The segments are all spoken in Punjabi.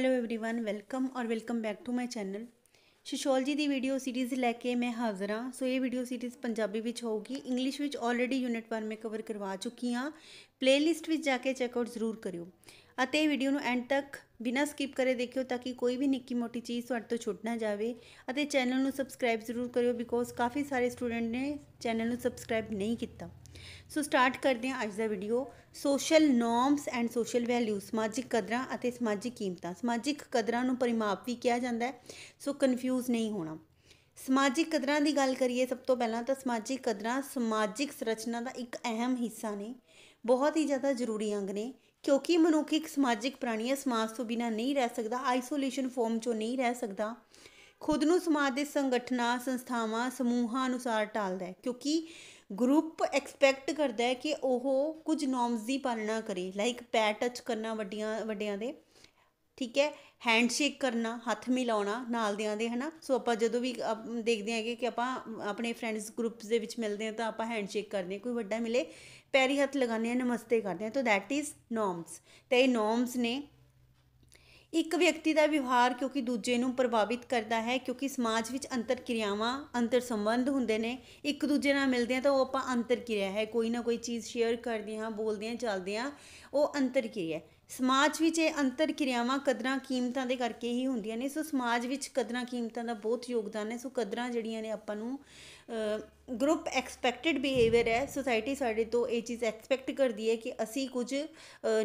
ਹੈਲੋ एवरीवन ਵੈਲਕਮ ਔਰ welcome back to my channel sociology ਦੀ ਵੀਡੀਓ ਸੀਰੀਜ਼ ਲੈ ਕੇ ਮੈਂ ਹਾਜ਼ਰ ਹਾਂ ਸੋ ਇਹ ਵੀਡੀਓ ਸੀਰੀਜ਼ ਪੰਜਾਬੀ ਵਿੱਚ ਹੋਊਗੀ ਇੰਗਲਿਸ਼ ਵਿੱਚ ਆਲਰੇਡੀ ਯੂਨਿਟ 1 ਮੈਂ ਕਵਰ ਕਰਵਾ ਚੁੱਕੀ ਹਾਂ ਪਲੇਲਿਸਟ ਵਿੱਚ ਜਾ ਕੇ ਚੈੱਕ ਆਊਟ ਜ਼ਰੂਰ ਕਰਿਓ ਅਤੇ ਵੀਡੀਓ ਨੂੰ ਐਂਡ ਤੱਕ ਬਿਨਾਂ ਸਕਿਪ ਕਰੇ ਦੇਖਿਓ ਤਾਂ ਕਿ ਕੋਈ ਵੀ ਨਿੱਕੀ ਮੋਟੀ ਚੀਜ਼ ਤੁਹਾਡੇ ਤੋਂ ਛੁੱਟ ਨਾ ਜਾਵੇ ਅਤੇ ਚੈਨਲ ਨੂੰ ਸਬਸਕ੍ਰਾਈਬ ਜ਼ਰੂਰ ਕਰਿਓ ਬਿਕੋਜ਼ ਕਾਫੀ ਸਾਰੇ ਸਟੂਡੈਂਟ ਨੇ ਚੈਨਲ ਨੂੰ ਸਬਸਕ੍ਰਾਈਬ ਨਹੀਂ ਕੀਤਾ ਸੋ ਸਟਾਰਟ ਕਰਦੇ ਹਾਂ ਅੱਜ ਦਾ video social norms and social value ਸਮਾਜਿਕ ਕਦਰਾਂ ਅਤੇ ਸਮਾਜਿਕ ਕੀਮਤਾਂ ਸਮਾਜਿਕ ਕਦਰਾਂ ਨੂੰ ਪਰਿਮਾਪ ਵੀ ਕਿਹਾ ਜਾਂਦਾ ਹੈ ਸੋ ਕਨਫਿਊਜ਼ ਨਹੀਂ ਹੋਣਾ ਸਮਾਜਿਕ ਕਦਰਾਂ ਦੀ ਗੱਲ ਕਰੀਏ ਸਭ ਤੋਂ ਪਹਿਲਾਂ ਤਾਂ ਸਮਾਜਿਕ ਕਦਰਾਂ ਸਮਾਜਿਕ ਸੰਰਚਨਾ ਦਾ ਇੱਕ ਅਹਿਮ ਹਿੱਸਾ ਨੇ ਬਹੁਤ ਹੀ ਜ਼ਿਆਦਾ ਜ਼ਰੂਰੀ ਅੰਗ ਨੇ ਕਿਉਂਕਿ ਮਨੁੱਖ ਇੱਕ ਸਮਾਜਿਕ ਪ੍ਰਾਣੀ ਹੈ ਸਮਾਜ ਤੋਂ ਬਿਨਾ ਨਹੀਂ ਰਹਿ ਸਕਦਾ ਆਈਸੋਲੇਸ਼ਨ ਫਾਰਮ ਚੋਂ ਨਹੀਂ ਰਹਿ ਸਕਦਾ ਖੁਦ ਨੂੰ ਸਮਾਜ ਦੇ ਸੰਗਠਨਾਂ ਸੰਸਥਾਵਾਂ ਸਮੂਹਾਂ ਅਨੁਸਾਰ ਢਾਲਦਾ ਹੈ ਕਿਉਂਕਿ ਗਰੁੱਪ ਐਕਸਪੈਕਟ ਕਰਦਾ ਹੈ ਕਿ ਉਹ ਕੁਝ ਨੋਰਮਸ ਦੀ ਪਾਲਣਾ ਕਰੇ ਲਾਈਕ ਪੈਰ ਟੱਚ ਕਰਨਾ ਵੱਡੀਆਂ ਵੱਡਿਆਂ ਦੇ ਠੀਕ ਹੈ ਹੈਂਡਸ਼ੇਕ ਕਰਨਾ ਹੱਥ ਮਿਲਾਉਣਾ ਨਾਲ ਦਿਆਂ ਦੇ ਹਨਾ ਸੋ ਆਪਾਂ ਜਦੋਂ ਵੀ ਦੇਖਦੇ ਹਾਂ ਕਿ ਆਪਾਂ ਆਪਣੇ ਫਰੈਂਡਸ ਗਰੁੱਪਸ ਦੇ ਵਿੱਚ ਮਿਲਦੇ ਹਾਂ ਤਾਂ ਆਪਾਂ ਹੈਂਡਸ਼ੇਕ ਕਰਦੇ ਹਾਂ ਕੋਈ ਵੱਡਾ ਮਿਲੇ ਪੈਰੀ ਹੱਥ ਲਗਾਉਂਦੇ ਹਾਂ ਨਮਸਤੇ ਕਰਦੇ ਹਾਂ ਤਾਂ ਦੈਟ ਇਜ਼ ਨੋਰਮਸ ਤੇ ਇਹ ਨੋਰਮਸ ਨੇ ਇੱਕ ਵਿਅਕਤੀ ਦਾ ਵਿਵਹਾਰ ਕਿਉਂਕਿ ਦੂਜੇ ਨੂੰ ਪ੍ਰਭਾਵਿਤ ਕਰਦਾ ਹੈ ਕਿਉਂਕਿ ਸਮਾਜ ਵਿੱਚ ਅੰਤਰ ਕਿਰਿਆਵਾਂ ਅੰਤਰ ਸੰਬੰਧ ਹੁੰਦੇ ਨੇ ਇੱਕ ਦੂਜੇ ਨਾਲ ਮਿਲਦੇ ਆ ਤਾਂ ਉਹ ਆਪਾਂ ਅੰਤਰ ਕਿਰਿਆ ਹੈ ਕੋਈ ਨਾ ਕੋਈ ਚੀਜ਼ ਸ਼ੇਅਰ ਕਰਦੇ ਹਾਂ ਬੋਲਦੇ ਆ ਚੱਲਦੇ ਆ ਉਹ ਅੰਤਰ ਕਿਰਿਆ ਸਮਾਜ ਵਿੱਚ ਇਹ ਅੰਤਰ ਕਿਰਿਆਵਾਂ ਕਦਰਾਂ ਕੀਮਤਾਂ ਦੇ ਕਰਕੇ ਹੀ ਹੁੰਦੀਆਂ ਨੇ ਸੋ ਸਮਾਜ ਵਿੱਚ ਕਦਰਾਂ ਕੀਮਤਾਂ ਦਾ ਬਹੁਤ ਯੋਗਦਾਨ ਹੈ ਸੋ ਕਦਰਾਂ ਜਿਹੜੀਆਂ ਨੇ ਆਪਾਂ ਨੂੰ ਗਰੁੱਪ ਐਕਸਪੈਕਟਡ ਬਿਹੇਵੀਅਰ ਹੈ ਸੋਸਾਇਟੀ ਸਾਡੇ ਤੋਂ ਇਹ ਚੀਜ਼ ਐਕਸਪੈਕਟ ਕਰਦੀ ਹੈ ਕਿ ਅਸੀਂ ਕੁਝ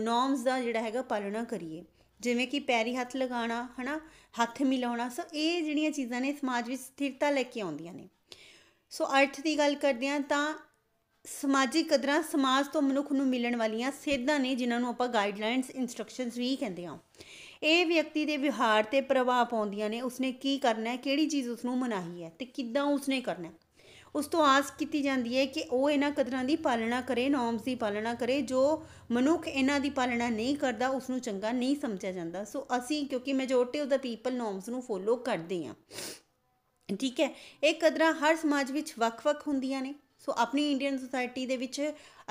ਨੋਰਮਸ ਦਾ ਜਿਹੜਾ ਹੈਗਾ ਪਾਲਣਾ ਕਰੀਏ ਜਿਵੇਂ ਕਿ ਪੈਰੀ ਹੱਥ ਲਗਾਉਣਾ ਹਨਾ ਹੱਥ ਮਿਲਾਉਣਾ ਸੋ ਇਹ ਜਿਹੜੀਆਂ ਚੀਜ਼ਾਂ ਨੇ ਸਮਾਜ ਵਿੱਚ ਸਥਿਰਤਾ ਲੈ ਕੇ ਆਉਂਦੀਆਂ ਨੇ ਸੋ ਅਰਥ ਦੀ ਗੱਲ ਕਰਦੇ ਆ ਤਾਂ ਸਮਾਜਿਕ ਕਦਰਾਂ ਸਮਾਜ ਤੋਂ ਮਨੁੱਖ ਨੂੰ ਮਿਲਣ ਵਾਲੀਆਂ ਸੇਧਾਂ ਨੇ ਜਿਨ੍ਹਾਂ ਨੂੰ ਆਪਾਂ ਗਾਈਡਲਾਈਨਸ ਇਨਸਟਰਕਸ਼ਨਸ ਵੀ ਕਹਿੰਦੇ ਆ ਇਹ ਵਿਅਕਤੀ ਦੇ ਵਿਹਾਰ ਤੇ ਪ੍ਰਭਾਵ ਪਾਉਂਦੀਆਂ ਨੇ ਉਸਨੇ ਕੀ ਕਰਨਾ ਹੈ ਕਿਹੜੀ ਚੀਜ਼ ਉਸ ਨੂੰ ਮਨਾਹੀ ਹੈ ਤੇ ਕਿੱਦਾਂ ਉਸਨੇ ਕਰਨਾ ਹੈ ਉਸ ਤੋਂ ਆਸ ਕੀਤੀ ਜਾਂਦੀ ਹੈ ਕਿ ਉਹ ਇਹਨਾਂ ਕਦਰਾਂ ਦੀ ਪਾਲਣਾ ਕਰੇ ਨੋਰਮਸ ਦੀ ਪਾਲਣਾ ਕਰੇ ਜੋ ਮਨੁੱਖ ਇਹਨਾਂ ਦੀ ਪਾਲਣਾ ਨਹੀਂ ਕਰਦਾ ਉਸ ਨੂੰ ਚੰਗਾ ਨਹੀਂ ਸਮਝਿਆ ਜਾਂਦਾ ਸੋ ਅਸੀਂ ਕਿਉਂਕਿ majority of the people norms ਨੂੰ ਫੋਲੋ ਕਰਦੇ ਆ ਠੀਕ ਹੈ ਇਹ ਕਦਰਾਂ ਹਰ ਸਮਾਜ ਵਿੱਚ ਵੱਖ-ਵੱਖ ਹੁੰਦੀਆਂ ਨੇ ਸੋ ਆਪਣੀ ਇੰਡੀਅਨ ਸੋਸਾਇਟੀ ਦੇ ਵਿੱਚ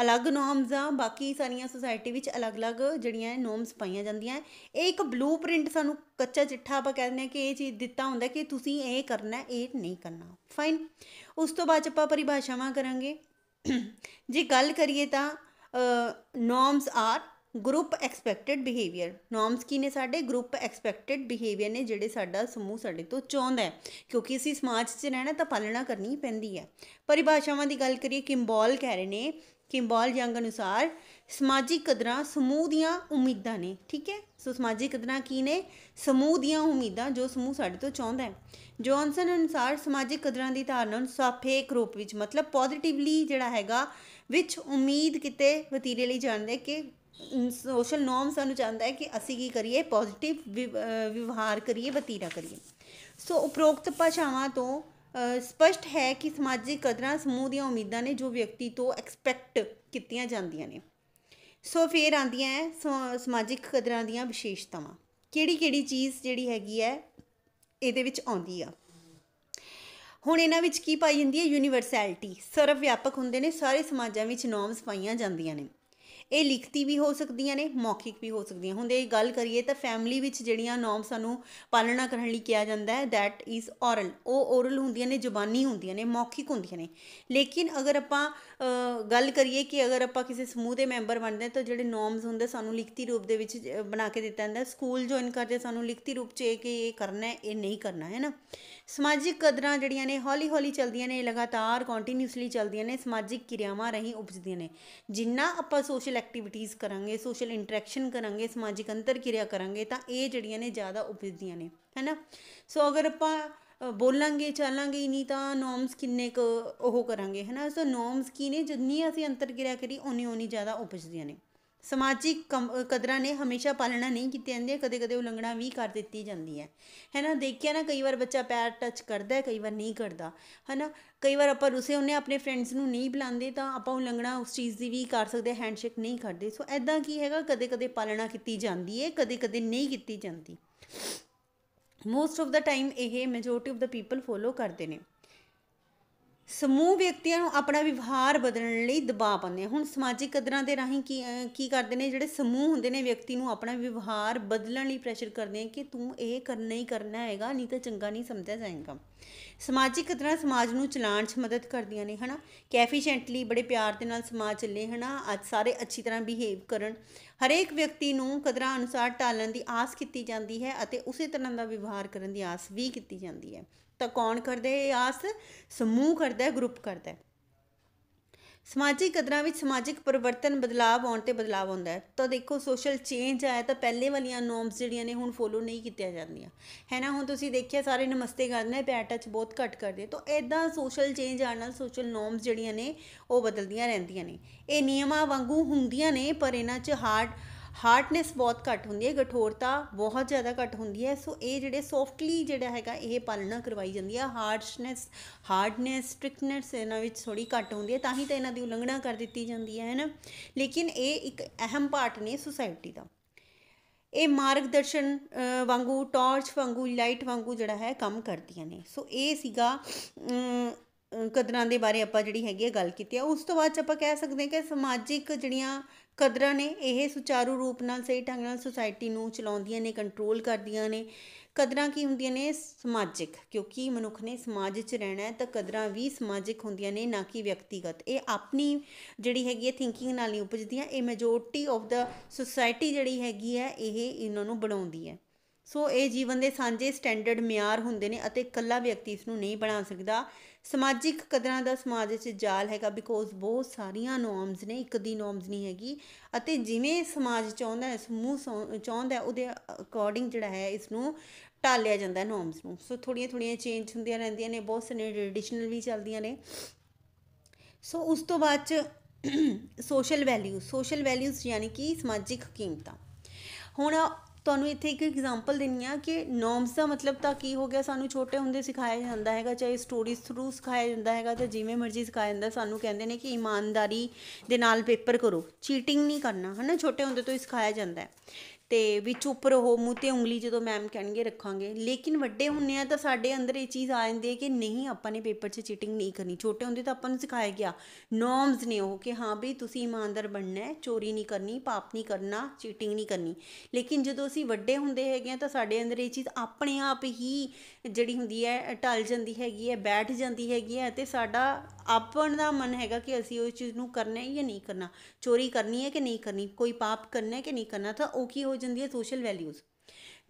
ਅਲੱਗ ਨੋਰਮਸ ਆ ਬਾਕੀ ਸਾਰੀਆਂ ਸੋਸਾਇਟੀ ਵਿੱਚ ਅਲੱਗ-ਅਲੱਗ ਜਿਹੜੀਆਂ ਨੋਰਮਸ ਪਾਈਆਂ ਜਾਂਦੀਆਂ ਇਹ ਇੱਕ ਬਲੂਪ੍ਰਿੰਟ ਸਾਨੂੰ ਕੱਚਾ ਚਿੱਠਾ ਆਪਾਂ ਕਹਿੰਦੇ ਆ ਕਿ ਇਹ ਚੀਜ਼ ਦਿੱਤਾ ਹੁੰਦਾ ਕਿ ਤੁਸੀਂ ਇਹ ਕਰਨਾ ਇਹ ਨਹੀਂ ਕਰਨਾ ਫਾਈਨ ਉਸ ਤੋਂ ਬਾਅਦ ਆਪਾਂ ਪਰਿਭਾਸ਼ਾਵਾਂ ਕਰਾਂਗੇ ਜੇ ਗੱਲ ਕਰੀਏ ਤਾਂ norms are group expected behaviour norms ਕੀ ਨੇ ਸਾਡੇ ਗਰੁੱਪ ਐਕਸਪੈਕਟਡ ਬਿਹੇਵੀਅਰ ਨੇ ਜਿਹੜੇ ਸਾਡਾ ਸਮੂਹ ਸਾਡੇ ਤੋਂ ਚਾਹੁੰਦਾ ਹੈ ਕਿਉਂਕਿ ਅਸੀਂ ਸਮਾਜ 'ਚ ਰਹਿਣਾ ਤਾਂ ਪਾਲਣਾ ਕਰਨੀ ਪੈਂਦੀ ਹੈ ਪਰਿਭਾਸ਼ਾਵਾਂ ਦੀ ਗੱਲ ਕਰੀਏ ਕਿੰਬੋਲ ਕਹਿ ਰਹੇ ਨੇ ਕਿੰਬੋਲ ਯੰਗ ਅਨੁਸਾਰ ਸਮਾਜਿਕ ਕਦਰਾਂ ਸਮੂਹ ਦੀਆਂ ਉਮੀਦਾਂ ਨੇ ਠੀਕ ਹੈ ਸੋ ਸਮਾਜਿਕ ਕਦਰਾਂ ਕੀ ਨੇ ਸਮੂਹ ਦੀਆਂ ਉਮੀਦਾਂ ਜੋ ਸਮੂਹ ਸਾਡੇ ਤੋਂ ਚਾਹੁੰਦਾ ਹੈ ਜੌਨਸਨ ਅਨੁਸਾਰ ਸਮਾਜਿਕ ਕਦਰਾਂ ਦੀ ਧਾਰਨਾ ਨੂੰ ਸਾਫੇਕ ਰੂਪ ਵਿੱਚ ਮਤਲਬ ਪੋਜ਼ਿਟਿਵਲੀ ਜਿਹੜਾ ਹੈਗਾ ਵਿੱਚ ਉਮੀਦ ਕਿਤੇ ਵਤੀਰੇ ਲਈ ਜਾਣਦੇ ਕਿ ਸੋਸ਼ਲ ਨੋਰਮ ਸਾਨੂੰ ਚਾਹੁੰਦਾ ਹੈ ਕਿ ਅਸੀਂ ਕੀ ਕਰੀਏ ਪੋਜ਼ਿਟਿਵ ਵਿਵਹਾਰ ਕਰੀਏ ਬਤੀਰਾ ਕਰੀਏ ਸੋ ਉਪਰੋਕਤ ਭਾਸ਼ਾਵਾਂ ਤੋਂ ਸਪਸ਼ਟ ਹੈ ਕਿ ਸਮਾਜਿਕ ਕਦਰਾਂ ਸਮੂਹ ਦੀਆਂ ਉਮੀਦਾਂ ਨੇ ਜੋ ਵਿਅਕਤੀ ਤੋਂ ਐਕਸਪੈਕਟ ਕੀਤੀਆਂ ਜਾਂਦੀਆਂ ਨੇ ਸੋ ਫੇਰ ਆਂਦੀਆਂ ਹੈ ਸਮਾਜਿਕ ਕਦਰਾਂ ਦੀਆਂ ਵਿਸ਼ੇਸ਼ਤਾਵਾਂ ਕਿਹੜੀ ਕਿਹੜੀ ਚੀਜ਼ ਜਿਹੜੀ ਹੈਗੀ ਹੈ ਇਹਦੇ ਵਿੱਚ ਆਉਂਦੀ ਆ ਹੁਣ ਇਹਨਾਂ ਵਿੱਚ ਕੀ ਪਾਈ ਜਾਂਦੀ ਹੈ ਯੂਨੀਵਰਸੈਲਿਟੀ ਸਰਵ ਵਿਆਪਕ ਹੁੰਦੇ ਨੇ ਸਾਰੇ ਸਮਾਜਾਂ ਵਿੱਚ ਨੋਰਮਸ ਪਾਈਆਂ ਜਾਂਦੀਆਂ ਨੇ ਇਹ ਲਿਖਤੀ ਵੀ ਹੋ ਸਕਦੀਆਂ ਨੇ ਮੌਖਿਕ ਵੀ ਹੋ ਸਕਦੀਆਂ ਹੁੰਦੇ ਇਹ ਗੱਲ ਕਰੀਏ ਤਾਂ ਫੈਮਿਲੀ ਵਿੱਚ ਜਿਹੜੀਆਂ ਨੋਮ ਸਾਨੂੰ ਪਾਲਣਾ ਕਰਨ ਲਈ ਕਿਹਾ ਜਾਂਦਾ ਹੈ ਥੈਟ ਇਜ਼ ਔਰਲ ਉਹ ਔਰਲ ਹੁੰਦੀਆਂ ਨੇ ਜ਼ੁਬਾਨੀ ਹੁੰਦੀਆਂ ਨੇ ਮੌਖਿਕ ਹੁੰਦੀਆਂ ਨੇ ਲੇਕਿਨ ਅਗਰ ਆਪਾਂ ਗੱਲ ਕਰੀਏ ਕਿ ਅਗਰ ਆਪਾਂ ਕਿਸੇ ਸਮੂਹ ਦੇ ਮੈਂਬਰ ਬਣਦੇ ਤਾਂ ਜਿਹੜੇ ਨੋਰਮਸ ਹੁੰਦੇ ਸਾਨੂੰ ਲਿਖਤੀ ਰੂਪ ਦੇ ਵਿੱਚ ਬਣਾ ਕੇ ਦਿੱਤਾ ਜਾਂਦਾ ਸਕੂਲ ਜੁਆਇਨ ਕਰਦੇ ਸਾਨੂੰ ਲਿਖਤੀ ਰੂਪ 'ਚ ਇਹ ਕਿ ਇਹ ਕਰਨਾ ਹੈ ਇਹ ਨਹੀਂ ਕਰਨਾ ਹੈ ਨਾ ਸਮਾਜਿਕ ਕਦਰਾਂ ਜਿਹੜੀਆਂ ਨੇ ਹੌਲੀ-ਹੌਲੀ ਚਲਦੀਆਂ ਨੇ ਲਗਾਤਾਰ ਕੰਟੀਨਿਊਸਲੀ ਚਲਦੀਆਂ ਨੇ ਸਮਾਜਿਕ ਕਿਰਿਆਵਾਂ ਰਹੀ ਉਪਜਦੀਆਂ ਨੇ ਜਿੰਨਾ ਆਪਾਂ ਸੋਸ਼ਲ ਸੋਸ਼ਲ ਐਕਟੀਵਿਟੀਜ਼ ਕਰਾਂਗੇ ਸੋਸ਼ਲ ਇੰਟਰੈਕਸ਼ਨ ਕਰਾਂਗੇ ਸਮਾਜਿਕ ਅੰਤਰ ਕਿਰਿਆ ਕਰਾਂਗੇ ਤਾਂ ਇਹ ਜਿਹੜੀਆਂ ਨੇ ਜ਼ਿਆਦਾ ਉਪਜਦੀਆਂ ਨੇ ਹੈਨਾ ਸੋ ਅਗਰ ਆਪਾਂ ਬੋਲਾਂਗੇ ਚਾਲਾਂਗੇ ਹੀ ਨਹੀਂ ਤਾਂ ਨੋਰਮਸ ਕਿੰਨੇ ਕੁ ਉਹ ਕਰਾਂਗੇ ਹੈਨਾ ਸੋ ਨੋਰਮਸ ਕੀ ਨੇ ਜਿੰਨੀ ਅਸੀਂ ਅੰਤਰ ਕਿਰਿਆ ਕਰੀ ਓਨੀ ਓਨੀ ਜ਼ਿਆਦਾ ਉਪਜਦੀਆਂ ਨੇ ਸਮਾਜਿਕ ਕਦਰਾਂ ਨੇ ਹਮੇਸ਼ਾ ਪਾਲਣਾ ਨਹੀਂ ਕੀਤੀ ਜਾਂਦੀ ਕਦੇ ਕਦੇ ਉਲੰਘਣਾ ਵੀ ਕਰ ਦਿੱਤੀ ਜਾਂਦੀ ਹੈ ਹੈਨਾ ਦੇਖਿਆ ਨਾ ਕਈ ਵਾਰ ਬੱਚਾ ਪੈਰ ਟੱਚ ਕਰਦਾ ਹੈ ਕਈ ਵਾਰ ਨਹੀਂ ਕਰਦਾ ਹੈਨਾ ਕਈ ਵਾਰ ਆਪਾਂ ਉਸੇ ਉਹਨੇ ਆਪਣੇ ਫਰੈਂਡਸ ਨੂੰ ਨਹੀਂ ਬੁਲਾਉਂਦੇ ਤਾਂ ਆਪਾਂ ਉਲੰਘਣਾ ਉਸ ਚੀਜ਼ ਦੀ ਵੀ ਕਰ ਸਕਦੇ ਹੈਂਡਸ਼ੇਕ ਨਹੀਂ ਕਰਦੇ ਸੋ ਐਦਾਂ ਕੀ ਹੈਗਾ ਕਦੇ ਕਦੇ ਪਾਲਣਾ ਕੀਤੀ ਜਾਂਦੀ ਹੈ ਕਦੇ ਕਦੇ ਨਹੀਂ ਕੀਤੀ ਜਾਂਦੀ ਮੋਸਟ ਆਫ ਦਾ ਟਾਈਮ ਇਹ majority of the people follow ਕਰਦੇ ਨੇ ਸਮੂਹ ਵਿਅਕਤੀਆਂ ਨੂੰ ਆਪਣਾ ਵਿਵਹਾਰ ਬਦਲਣ ਲਈ ਦਬਾਅ ਪਾਉਂਦੇ ਹੁਣ ਸਮਾਜਿਕ ਕਦਰਾਂ ਦੇ ਰਾਹੀਂ ਕੀ ਕੀ ਕਰਦੇ ਨੇ ਜਿਹੜੇ ਸਮੂਹ ਹੁੰਦੇ ਨੇ ਵਿਅਕਤੀ ਨੂੰ ਆਪਣਾ ਵਿਵਹਾਰ ਬਦਲਣ ਲਈ ਪ੍ਰੈਸ਼ਰ ਕਰਦੇ ਆ ਕਿ ਤੂੰ ਇਹ ਕਰਨਾ ਹੀ ਕਰਨਾ ਹੈਗਾ ਨਹੀਂ ਤਾਂ ਚੰਗਾ ਨਹੀਂ ਸਮਝਿਆ ਜਾਏਗਾ ਸਮਾਜਿਕ ਕਦਰਾਂ ਸਮਾਜ ਨੂੰ ਚਲਾਉਣ 'ਚ ਮਦਦ ਕਰਦੀਆਂ ਨੇ ਹਨਾ ਕੈਫੀਸ਼ੈਂਟਲੀ ਬੜੇ ਪਿਆਰ ਦੇ ਨਾਲ ਸਮਾਜ ਚੱਲੇ ਹਨਾ ਅੱਜ ਸਾਰੇ ਅੱਛੀ ਤਰ੍ਹਾਂ ਬਿਹੇਵ ਕਰਨ ਹਰੇਕ ਵਿਅਕਤੀ ਨੂੰ ਕਦਰਾਂ ਅਨੁਸਾਰ ਟਾਲਣ ਦੀ ਆਸ ਕੀਤੀ ਜਾਂਦੀ ਹੈ ਅਤੇ ਉਸੇ ਤਰ੍ਹਾਂ ਦਾ ਵਿਵਹਾਰ ਕਰਨ ਦੀ ਆਸ ਵੀ ਕੀਤੀ ਜਾਂਦੀ ਹੈ ਤਾਂ ਕੌਣ ਕਰਦਾ ਹੈ ਇਹ ਆਸ ਸਮੂਹ ਕਰਦਾ ਹੈ ਗਰੁੱਪ ਕਰਦਾ ਹੈ ਸਮਾਜਿਕ ਕਦਰਾਂ ਵਿੱਚ ਸਮਾਜਿਕ ਪਰਿਵਰਤਨ ਬਦਲਾਅ ਆਉਣ ਤੇ ਬਦਲਾਅ ਹੁੰਦਾ ਹੈ ਤਾਂ ਦੇਖੋ ਸੋਸ਼ਲ ਚੇਂਜ ਆਇਆ ਤਾਂ ਪਹਿਲੇ ਵਾਲੀਆਂ ਨੋਰਮਸ ਜਿਹੜੀਆਂ ਨੇ ਹੁਣ ਫੋਲੋ ਨਹੀਂ ਕੀਤੀਆਂ ਜਾਂਦੀਆਂ ਹੈ ਨਾ ਹੁਣ ਤੁਸੀਂ ਦੇਖਿਆ ਸਾਰੇ ਨਮਸਤੇ ਕਰਦੇ ਨੇ ਪੈਟ ਟੱਚ ਬਹੁਤ ਘੱਟ ਕਰਦੇ ਤਾਂ ਐਦਾਂ ਸੋਸ਼ਲ ਚੇਂਜ ਆਣ ਨਾਲ ਸੋਸ਼ਲ ਨੋਰਮਸ ਜਿਹੜੀਆਂ ਨੇ ਉਹ ਬਦਲਦੀਆਂ ਰਹਿੰਦੀਆਂ ਨੇ ਇਹ ਨਿਯਮਾਂ ਵਾਂਗੂ ਹੁੰਦੀਆਂ ਨੇ ਪਰ ਇਹਨਾਂ 'ਚ ਹਾਰਡ ਹਾਰਡਨੈਸ ਬਹੁਤ ਘੱਟ ਹੁੰਦੀ ਹੈ ਗਠੋਰਤਾ ਬਹੁਤ ਜ਼ਿਆਦਾ ਘੱਟ ਹੁੰਦੀ ਹੈ ਸੋ ਇਹ ਜਿਹੜੇ ਸੌਫਟਲੀ ਜਿਹੜਾ ਹੈਗਾ ਇਹ ਪਾਲਣਾ ਕਰਵਾਈ ਜਾਂਦੀ ਹੈ ਹਾਰਡਨੈਸ ਹਾਰਡਨੈਸ ਸਟ੍ਰਿਕਨੈਸ ਇਹਨਾਂ ਵਿੱਚ ਥੋੜੀ ਘੱਟ ਹੁੰਦੀ ਹੈ ਤਾਂ ਹੀ ਤਾਂ ਇਹਨਾਂ ਦੀ ਉਲੰਘਣਾ ਕਰ ਦਿੱਤੀ ਜਾਂਦੀ ਹੈ ਹੈ ਲੇਕਿਨ ਇਹ ਇੱਕ ਅਹਿਮ ਪਾਰਟ ਨੇ ਸੁਸਾਇਟੀ ਦਾ ਇਹ ਮਾਰਗਦਰਸ਼ਨ ਵਾਂਗੂ ਟਾਰਚ ਵਾਂਗੂ ਲਾਈਟ ਵਾਂਗੂ ਜਿਹੜਾ ਹੈ ਕੰਮ ਕਰਦੀਆਂ ਨੇ ਸੋ ਇਹ ਸੀਗਾ ਕਦਰਾਂ ਦੇ ਬਾਰੇ ਆਪਾਂ ਜਿਹੜੀ ਹੈਗੀ ਗੱਲ ਕੀਤੀ ਆ ਉਸ ਤੋਂ ਬਾਅਦ ਆਪਾਂ ਕਹਿ ਸਕਦੇ ਹਾਂ ਕਿ ਸਮਾਜਿਕ ਜਿਹੜੀਆਂ ਕਦਰਾਂ ਨੇ ਇਹ ਸੁਚਾਰੂ ਰੂਪ ਨਾਲ ਸਹੀ ਢੰਗ ਨਾਲ ਸੁਸਾਇਟੀ ਨੂੰ ਚਲਾਉਂਦੀਆਂ ਨੇ ਕੰਟਰੋਲ ਕਰਦੀਆਂ ਨੇ ਕਦਰਾਂ ਕੀ ਹੁੰਦੀਆਂ ਨੇ ਸਮਾਜਿਕ ਕਿਉਂਕਿ ਮਨੁੱਖ ਨੇ ਸਮਾਜ ਵਿੱਚ ਰਹਿਣਾ ਹੈ ਤਾਂ ਕਦਰਾਂ ਵੀ ਸਮਾਜਿਕ ਹੁੰਦੀਆਂ ਨੇ ਨਾ ਕਿ ਵਿਅਕਤੀਗਤ ਇਹ ਆਪਣੀ ਜਿਹੜੀ ਹੈਗੀ ਹੈ ਥਿੰਕਿੰਗ ਨਾਲ ਨਹੀਂ ਉਪਜਦੀਆਂ ਇਹ ਮੈਜੋਰਟੀ ਆਫ ਦਾ ਸੁਸਾਇਟੀ ਜਿਹੜੀ ਹੈਗੀ ਹੈ ਇਹ ਇਹਨਾਂ ਨੂੰ ਬਣਾਉਂਦੀ ਹੈ ਸੋ ਇਹ ਜੀਵਨ ਦੇ ਸਾਂਝੇ ਸਟੈਂਡਰਡ ਮਿਆਰ ਹੁੰਦੇ ਨੇ ਅਤੇ ਇਕੱਲਾ ਵਿਅਕਤੀ ਇਸ ਨੂੰ ਨਹੀਂ ਬਣਾ ਸਕਦਾ ਸਮਾਜਿਕ ਕਦਰਾਂ ਦਾ ਸਮਾਜ ਵਿੱਚ ਜਾਲ ਹੈਗਾ ਬਿਕੋਜ਼ ਬਹੁਤ ਸਾਰੀਆਂ ਨੋਰਮਸ ਨੇ ਇੱਕ ਦੀ ਨੋਰਮਸ ਨਹੀਂ ਹੈਗੀ ਅਤੇ ਜਿਵੇਂ ਸਮਾਜ ਚਾਹੁੰਦਾ ਹੈ ਸਮੂਹ ਚਾਹੁੰਦਾ ਉਹਦੇ ਅਕੋਰਡਿੰਗ ਜਿਹੜਾ ਹੈ ਇਸ ਨੂੰ ਟਾਲਿਆ ਜਾਂਦਾ ਨੋਰਮਸ ਨੂੰ ਸੋ ਥੋੜੀਆਂ ਥੋੜੀਆਂ ਚੇਂਜ ਹੁੰਦੀਆਂ ਰਹਿੰਦੀਆਂ ਨੇ ਬਹੁਤ ਸਨੇ ਟ੍ਰੈਡੀਸ਼ਨਲ ਵੀ ਚੱਲਦੀਆਂ ਨੇ ਸੋ ਉਸ ਤੋਂ ਬਾਅਦ ਚ ਸੋਸ਼ਲ ਵੈਲਿਊ ਸੋਸ਼ਲ ਵੈਲਿਊਜ਼ ਯਾਨੀ ਕਿ ਸਮਾਜਿਕ ਕੀਮਤਾਂ ਹੁਣ ਤੁਹਾਨੂੰ ਇੱਥੇ ਇੱਕ ਐਗਜ਼ਾਮਪਲ ਦਿੰਨੀ ਆ ਕਿ ਨੋਰਮਸ ਦਾ ਮਤਲਬ ਤਾਂ ਕੀ ਹੋ ਗਿਆ ਸਾਨੂੰ ਛੋਟੇ ਹੁੰਦੇ ਸਿਖਾਇਆ ਜਾਂਦਾ ਹੈਗਾ ਚਾਹੇ ਸਟੋਰੀਜ਼ ਥਰੂ ਸਿਖਾਇਆ ਜਾਂਦਾ ਹੈਗਾ ਤੇ ਜਿਵੇਂ ਮਰਜ਼ੀ ਸਿਖਾਇਆ ਜਾਂਦਾ ਸਾਨੂੰ ਕਹਿੰਦੇ ਨੇ ਕਿ ਇਮਾਨਦਾਰੀ ਦੇ ਨਾਲ ਪੇਪਰ ਕਰੋ ਚੀਟਿੰਗ ਨਹੀਂ ਕਰਨਾ ਹਨਾ ਛੋਟੇ ਹੁੰਦੇ ਤੋਂ ਹੀ ਸਿਖਾਇਆ ਜਾਂਦਾ ਹੈ ਤੇ ਵਿੱਚ ਉੱਪਰ ਉਹ ਮੂੰਹ 'ਤੇ ਉਂਗਲੀ ਜਦੋਂ ਮੈਮ ਕਹਿਣਗੇ ਰੱਖਾਂਗੇ ਲੇਕਿਨ ਵੱਡੇ ਹੁੰਨੇ ਆ ਤਾਂ ਸਾਡੇ ਅੰਦਰ ਇਹ ਚੀਜ਼ ਆ ਜਾਂਦੀ ਹੈ ਕਿ ਨਹੀਂ ਆਪਾਂ ਨੇ ਪੇਪਰ 'ਚ ਚੀਟਿੰਗ ਨਹੀਂ ਕਰਨੀ ਛੋਟੇ ਹੁੰਦੇ ਤਾਂ ਆਪਾਂ ਨੂੰ ਸਿਖਾਇਆ ਗਿਆ ਨੋਰਮਸ ਨੇ ਉਹ ਕਿ ਹਾਂ ਵੀ ਤੁਸੀਂ ਇਮਾਨਦਾਰ ਬਣਨਾ ਹੈ ਚੋਰੀ ਨਹੀਂ ਕਰਨੀ ਪਾਪ ਨਹੀਂ ਕਰਨਾ ਚੀਟਿੰਗ ਨਹੀਂ ਕਰਨੀ ਲੇਕਿਨ ਜਦੋਂ ਅਸੀਂ ਵੱਡੇ ਹੁੰਦੇ ਹੈਗੇ ਆ ਤਾਂ ਸਾਡੇ ਅੰਦਰ ਇਹ ਚੀਜ਼ ਆਪਣੇ ਆਪ ਹੀ ਜਿਹੜੀ ਹੁੰਦੀ ਹੈ ਟਲ ਜਾਂਦੀ ਹੈਗੀ ਹੈ ਬੈਠ ਜਾਂਦੀ ਹੈਗੀ ਹੈ ਤੇ ਸਾਡਾ ਆਪਣ ਦਾ ਮਨ ਹੈਗਾ ਕਿ ਅਸੀਂ ਉਸ ਚੀਜ਼ ਨੂੰ ਕਰਨਾ ਹੈ ਜਾਂ ਨਹੀਂ ਕਰਨਾ ਚੋਰੀ ਕਰਨੀ ਹੈ ਕਿ ਨਹੀਂ ਕਰਨੀ ਕੋਈ ਪਾਪ ਕਰਨਾ ਹੈ ਕਿ ਨਹੀਂ ਕਰਨਾ ਤਾਂ ਉਹ ਕੀ ਹੋ ਹੋ ਜਾਂਦੀ ਹੈ ਸੋਸ਼ਲ ਵੈਲਿਊਜ਼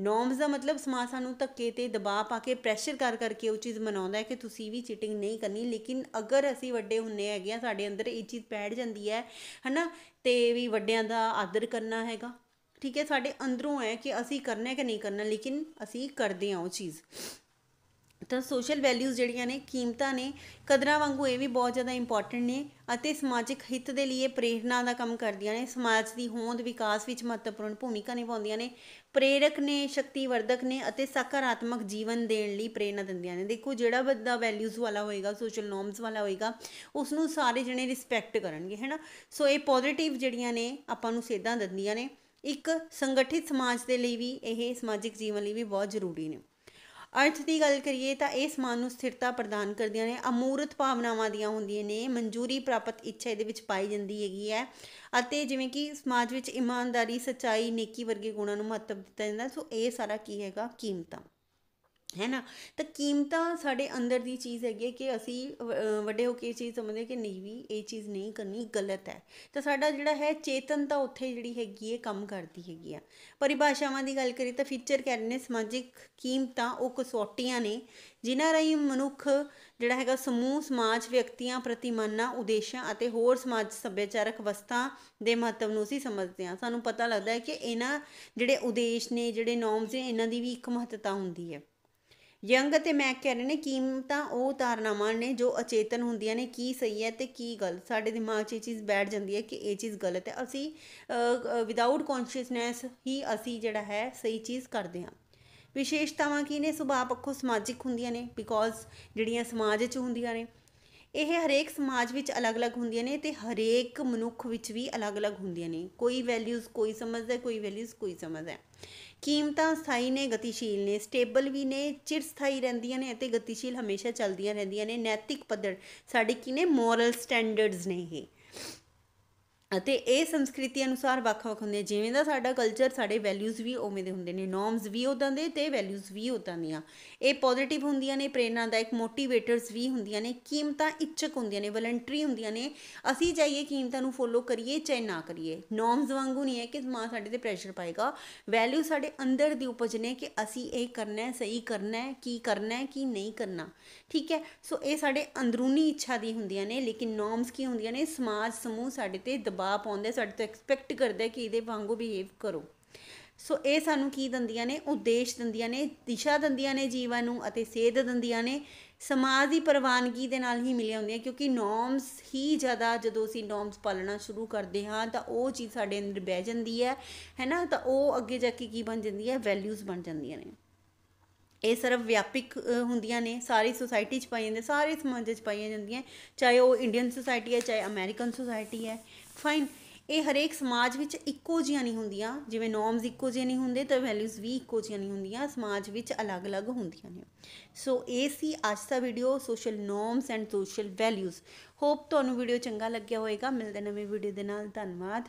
ਨੋਰਮਸ ਦਾ ਮਤਲਬ ਸਮਾਜ ਸਾਨੂੰ ਧੱਕੇ ਤੇ ਦਬਾਅ ਪਾ ਕੇ ਪ੍ਰੈਸ਼ਰ ਕਰ ਕਰਕੇ ਉਹ ਚੀਜ਼ ਮਨਾਉਂਦਾ ਹੈ ਕਿ ਤੁਸੀਂ ਵੀ ਚੀਟਿੰਗ ਨਹੀਂ ਕਰਨੀ ਲੇਕਿਨ ਅਗਰ ਅਸੀਂ ਵੱਡੇ ਹੁੰਨੇ ਹੈਗੇ ਆ ਸਾਡੇ ਅੰਦਰ ਇਹ ਚੀਜ਼ ਪੈੜ ਜਾਂਦੀ ਹੈ ਹਨਾ ਤੇ ਵੀ ਵੱਡਿਆਂ ਦਾ ਆਦਰ ਕਰਨਾ ਹੈਗਾ ਠੀਕ ਹੈ ਸਾਡੇ ਅੰਦਰੋਂ ਹੈ ਕਿ ਅਸੀਂ ਕਰਨਾ ਹੈ ਕਿ ਨਹੀਂ ਕਰਨਾ ਲੇਕਿਨ ਅਸੀਂ ਕਰਦੇ ਆ ਉਹ ਚੀਜ਼ ਤਾਂ ਸੋਸ਼ਲ ਵੈਲਿਊਜ਼ ਜਿਹੜੀਆਂ ਨੇ ਕੀਮਤਾਂ ਨੇ ਕਦਰਾਂ ਵਾਂਗੂ ਇਹ ਵੀ ਬਹੁਤ ਜ਼ਿਆਦਾ ਇੰਪੋਰਟੈਂਟ ਨੇ ਅਤੇ ਸਮਾਜਿਕ ਹਿੱਤ ਦੇ ਲਈ ਪ੍ਰੇਰਣਾ ਦਾ ਕੰਮ ਕਰਦੀਆਂ ਨੇ ਸਮਾਜ ਦੀ ਹੋਂਦ ਵਿਕਾਸ ਵਿੱਚ ਮਹੱਤਵਪੂਰਨ ਭੂਮਿਕਾ ਨਿਭਾਉਂਦੀਆਂ ਨੇ ਪ੍ਰੇਰਕ ਨੇ ਸ਼ਕਤੀ ਵਰਧਕ ਨੇ ਅਤੇ ਸਕਾਰਾਤਮਕ ਜੀਵਨ ਦੇਣ ਲਈ ਪ੍ਰੇਰਣਾ ਦਿੰਦੀਆਂ ਨੇ ਦੇਖੋ ਜਿਹੜਾ ਬੰਦਾ ਵੈਲਿਊਜ਼ ਵਾਲਾ ਹੋਏਗਾ ਸੋਸ਼ਲ ਨੋਰਮਸ ਵਾਲਾ ਹੋਏਗਾ ਉਸ ਨੂੰ ਸਾਰੇ ਜਣੇ ਰਿਸਪੈਕਟ ਕਰਨਗੇ ਹੈਨਾ ਸੋ ਇਹ ਪੋਜ਼ਿਟਿਵ ਜਿਹੜੀਆਂ ਨੇ ਆਪਾਂ ਨੂੰ ਸੇਧਾਂ ਦਿੰਦੀਆਂ ਨੇ ਇੱਕ ਸੰਗਠਿਤ ਸਮਾਜ ਦੇ ਲਈ ਵੀ ਇਹ ਸਮਾਜਿਕ ਜੀਵਨ ਲਈ ਵੀ ਬਹੁਤ ਜ਼ਰੂਰੀ ਨੇ ਅਰਥ ਦੀ ਗੱਲ ਕਰੀਏ ਤਾਂ ਇਹ ਸਮਾਨ ਨੂੰ ਸਥਿਰਤਾ ਪ੍ਰਦਾਨ ਕਰਦੀਆਂ ਨੇ ਅਮੂਰਤ ਭਾਵਨਾਵਾਂ ਦੀਆਂ ਹੁੰਦੀਆਂ ਨੇ ਮਨਜ਼ੂਰੀ ਪ੍ਰਾਪਤ ਇੱਛਾ ਇਹਦੇ ਵਿੱਚ ਪਾਈ ਜਾਂਦੀ ਹੈਗੀ ਹੈ ਅਤੇ ਜਿਵੇਂ ਕਿ ਸਮਾਜ ਵਿੱਚ ਇਮਾਨਦਾਰੀ ਸਚਾਈ ਨੇਕੀ ਵਰਗੇ ਗੁਣਾਂ ਨੂੰ ਮਹੱਤਵ ਦਿੱਤਾ ਜਾਂਦਾ ਸੋ ਇਹ ਸਾਰਾ ਕੀ ਹੈਗਾ ਕੀਮਤਾਂ ਹੈ ਨਾ ਤਾਂ ਕੀਮਤਾਂ ਸਾਡੇ ਅੰਦਰ ਦੀ ਚੀਜ਼ ਹੈਗੀ ਕਿ ਅਸੀਂ ਵੱਡੇ ਹੋ ਕੇ ਇਹ ਚੀਜ਼ ਸਮਝਦੇ ਕਿ ਨਹੀਂ ਵੀ ਇਹ ਚੀਜ਼ ਨਹੀਂ ਕਰਨੀ ਗਲਤ ਹੈ ਤਾਂ ਸਾਡਾ ਜਿਹੜਾ ਹੈ ਚੇਤਨਤਾ ਉੱਥੇ ਜਿਹੜੀ ਹੈਗੀ ਹੈ ਕੰਮ ਕਰਦੀ ਹੈਗੀ ਆ ਪਰਿਭਾਸ਼ਾਵਾਂ ਦੀ ਗੱਲ ਕਰੀ ਤਾਂ ਫੀਚਰ ਕਹਿੰਦੇ ਨੇ ਸਮਾਜਿਕ ਕੀਮਤਾਂ ਉਹ ਕਸੌਟੀਆਂ ਨੇ ਜਿਨ੍ਹਾਂ ਰਾਹੀਂ ਮਨੁੱਖ ਜਿਹੜਾ ਹੈਗਾ ਸਮੂਹ ਸਮਾਜ ਵਿਅਕਤੀਆਂ ਪ੍ਰਤੀਮਾਨਾਂ ਉਦੇਸ਼ਾਂ ਅਤੇ ਹੋਰ ਸਮਾਜ ਸੱਭਿਆਚਾਰਕ ਵਸਤਾਂ ਦੇ ਮਹੱਤਵ ਨੂੰ ਅਸੀਂ ਸਮਝਦੇ ਹਾਂ ਸਾਨੂੰ ਪਤਾ ਲੱਗਦਾ ਹੈ ਕਿ ਇਹਨਾਂ ਜਿਹੜੇ ਉਦੇਸ਼ ਨੇ ਜਿਹੜੇ ਨੋਰਮਸ ਨੇ ਇਹਨਾਂ ਦੀ ਵੀ ਇੱਕ ਮਹੱਤਤਾ ਹੁੰਦੀ ਹੈ ਯੰਗ ਤੇ ਮੈਂ ਕਹਿ ਰਹੇ ਨੇ ਕੀਮਤਾਂ ਉਹ ਧਾਰਨਾਵਾਂ ਨੇ ਜੋ ਅਚੇਤਨ ਹੁੰਦੀਆਂ ਨੇ ਕੀ ਸਹੀ ਹੈ ਤੇ ਕੀ ਗਲਤ ਸਾਡੇ ਦਿਮਾਗ 'ਚ ਇਹ ਚੀਜ਼ ਬੈਠ ਜਾਂਦੀ ਹੈ ਕਿ ਇਹ ਚੀਜ਼ ਗਲਤ ਹੈ ਅਸੀਂ ਵਿਦਆਊਟ ਕੌਨਸ਼ੀਅਸਨੈਸ ਹੀ ਅਸੀਂ ਜਿਹੜਾ ਹੈ ਸਹੀ ਚੀਜ਼ ਕਰਦੇ ਹਾਂ ਵਿਸ਼ੇਸ਼ਤਾਵਾਂ ਕੀ ਨੇ ਸੁਭਾਅ ਪੱਖੋਂ ਸਮਾਜਿਕ ਹੁੰਦੀਆਂ ਨੇ ਬਿਕੋਜ਼ ਜਿਹੜੀਆਂ ਸਮਾਜ 'ਚ ਹੁੰਦੀਆਂ ਨੇ ਇਹ ਹਰੇਕ ਸਮਾਜ ਵਿੱਚ ਅਲੱਗ-ਅਲੱਗ ਹੁੰਦੀਆਂ ਨੇ ਤੇ ਹਰੇਕ ਮਨੁੱਖ ਵਿੱਚ ਵੀ ਅਲੱਗ-ਅਲੱਗ ਹੁੰਦੀਆਂ ਨੇ ਕੋਈ ਵੈਲਿਊਜ਼ ਕੋਈ ਸਮਝਦਾ ਕੋਈ ਵੈਲਿਊਜ਼ ਕੋਈ ਸਮਝਦਾ ਕੀਮਤਾਂ ਸਥਾਈ ਨੇ ਗਤੀਸ਼ੀਲ ਨੇ ਸਟੇਬਲ ਵੀ ਨੇ ਚਿਰ ਸਥਾਈ ਰਹਿੰਦੀਆਂ ਨੇ ਅਤੇ ਗਤੀਸ਼ੀਲ ਹਮੇਸ਼ਾ ਚੱਲਦੀਆਂ ਰਹਿੰਦੀਆਂ ਨੇ ਨੈਤਿਕ ਪੱਧਰ ਸਾਡੇ ਕੀ ਨੇ ਮੋਰਲ ਸਟੈਂਡਰਡਸ ਨੇ ਇਹ ਅਤੇ ਇਹ ਸੰਸਕ੍ਰਿਤੀ ਅਨੁਸਾਰ ਵੱਖ-ਵੱਖ ਹੁੰਦੇ ਜਿਵੇਂ ਦਾ ਸਾਡਾ ਕਲਚਰ ਸਾਡੇ ਵੈਲਿਊਜ਼ ਵੀ ਉਵੇਂ ਦੇ ਹੁੰਦੇ ਨੇ ਨਾਰਮਸ ਵੀ ਉਦਾਂ ਦੇ ਤੇ ਵੈਲਿਊਜ਼ ਵੀ ਉਦਾਂ ਦੀਆਂ ਇਹ ਪੋਜ਼ਿਟਿਵ ਹੁੰਦੀਆਂ ਨੇ ਦਾ ਇੱਕ ਮੋਟੀਵੇਟਰਸ ਵੀ ਹੁੰਦੀਆਂ ਨੇ ਕੀਮਤਾਂ ਇੱਛਕ ਹੁੰਦੀਆਂ ਨੇ ਵਲੰਟਰੀ ਹੁੰਦੀਆਂ ਨੇ ਅਸੀਂ ਚਾਹੀਏ ਕੀਮਤਾਂ ਨੂੰ ਫੋਲੋ ਕਰੀਏ ਚਾਹੇ ਨਾ ਕਰੀਏ ਨਾਰਮਸ ਵਾਂਗੂ ਨਹੀਂ ਹੈ ਕਿ ਸਮਾਜ ਸਾਡੇ ਤੇ ਪ੍ਰੈਸ਼ਰ ਪਾਏਗਾ ਵੈਲਿਊ ਸਾਡੇ ਅੰਦਰ ਦੀ ਉਪਜ ਨੇ ਕਿ ਅਸੀਂ ਇਹ ਕਰਨਾ ਹੈ ਸਹੀ ਕਰਨਾ ਹੈ ਕੀ ਕਰਨਾ ਹੈ ਕੀ ਨਹੀਂ ਕਰਨਾ ਠੀਕ ਹੈ ਸੋ ਇਹ ਸਾਡੇ ਅੰਦਰੂਨੀ ਇੱਛਾ ਦੀ ਹੁੰਦੀਆਂ ਨੇ ਲੇਕਿਨ ਨਾਰਮਸ ਕੀ ਹੁੰਦੀਆਂ ਨੇ ਸਮਾਜ ਸਮੂਹ ਸਾਡੇ ਤੇ ਦਬਾਅ ਦਬਾਅ ਪਾਉਂਦੇ ਸਾਡੇ ਤੋਂ ਐਕਸਪੈਕਟ ਕਰਦੇ ਕਿ ਇਹਦੇ ਵਾਂਗੂ ਬਿਹੇਵ ਕਰੋ ਸੋ ਇਹ ਸਾਨੂੰ ਕੀ ਦਿੰਦੀਆਂ ਨੇ ਉਦੇਸ਼ ਦਿੰਦੀਆਂ ਨੇ ਦਿਸ਼ਾ ਦਿੰਦੀਆਂ ਨੇ ਜੀਵਨ ਨੂੰ ਅਤੇ ਸੇਧ ਦਿੰਦੀਆਂ ਨੇ ਸਮਾਜ ਦੀ ਪ੍ਰਵਾਨਗੀ ਦੇ ਨਾਲ ਹੀ ਮਿਲੀਆਂ ਹੁੰਦੀਆਂ ਕਿਉਂਕਿ ਨੋਰਮਸ ਹੀ ਜ਼ਿਆਦਾ ਜਦੋਂ ਅਸੀਂ ਨੋਰਮਸ ਪਾਲਣਾ ਸ਼ੁਰੂ ਕਰਦੇ ਹਾਂ ਤਾਂ ਉਹ ਚੀਜ਼ ਸਾਡੇ ਅੰਦਰ ਬਹਿ ਜਾਂਦੀ ਹੈ ਹੈਨਾ ਤਾਂ ਉਹ ਅੱਗੇ ਜਾ ਕੇ ਕੀ ਬਣ ਜਾਂਦੀ ਹੈ ਵੈਲਿਊਜ਼ ਬਣ ਜਾਂਦੀਆਂ ਨੇ ਇਹ ਸਰਵ ਵਿਆਪਕ ਹੁੰਦੀਆਂ ਨੇ ਸਾਰੀ ਸੋਸਾਇਟੀ 'ਚ ਪਾਈਆਂ ਜਾਂਦੀਆਂ ਸਾਰੇ ਸਮਾਜ 'ਚ ਪਾਈਆਂ ਜਾਂਦੀਆਂ ਚਾਹੇ ਉਹ ਇੰਡੀਅਨ ਸੋਸਾਇਟੀ ਹੈ ਚਾਹੇ ਅਮਰੀਕਨ ਸੋਸਾਇਟੀ ਹੈ ਫਾਈਨ ਇਹ ਹਰੇਕ ਸਮਾਜ ਵਿੱਚ ਇੱਕੋ ਜਿਹੀਆਂ ਨਹੀਂ ਹੁੰਦੀਆਂ ਜਿਵੇਂ ਨੋਰਮਸ ਇੱਕੋ ਜਿਹੇ ਨਹੀਂ ਹੁੰਦੇ ਤਾਂ ਵੈਲਿਊਜ਼ ਵੀ ਇੱਕੋ ਜਿਹੀਆਂ ਨਹੀਂ ਹੁੰਦੀਆਂ ਸਮਾਜ ਵਿੱਚ ਅਲੱਗ-ਅਲੱਗ ਹੁੰਦੀਆਂ ਨੇ ਸੋ ਇਹ ਸੀ ਅੱਜ ਦਾ video social norms and social values hope ਤੁਹਾਨੂੰ ਵੀਡੀਓ ਚੰਗਾ ਲੱਗਿਆ ਹੋਵੇਗਾ ਮਿਲਦੇ ਨਵੇਂ ਵੀਡੀਓ ਦੇ ਨਾਲ ਧੰਨਵਾਦ